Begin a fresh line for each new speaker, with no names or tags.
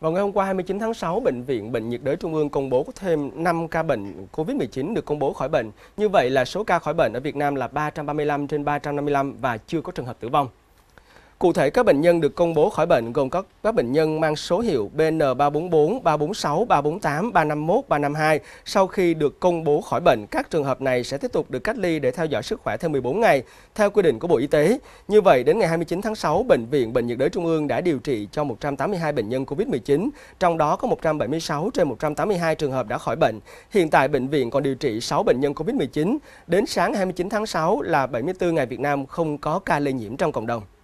Vào ngày hôm qua 29 tháng 6, Bệnh viện Bệnh nhiệt đới Trung ương công bố có thêm 5 ca bệnh COVID-19 được công bố khỏi bệnh. Như vậy là số ca khỏi bệnh ở Việt Nam là 335 trên 355 và chưa có trường hợp tử vong. Cụ thể, các bệnh nhân được công bố khỏi bệnh gồm các, các bệnh nhân mang số hiệu BN344, 346, 348, 351, 352. Sau khi được công bố khỏi bệnh, các trường hợp này sẽ tiếp tục được cách ly để theo dõi sức khỏe thêm 14 ngày, theo quy định của Bộ Y tế. Như vậy, đến ngày 29 tháng 6, Bệnh viện Bệnh nhiệt đới Trung ương đã điều trị cho 182 bệnh nhân COVID-19, trong đó có 176 trên 182 trường hợp đã khỏi bệnh. Hiện tại, bệnh viện còn điều trị 6 bệnh nhân COVID-19. Đến sáng 29 tháng 6 là 74 ngày Việt Nam không có ca lây nhiễm trong cộng đồng.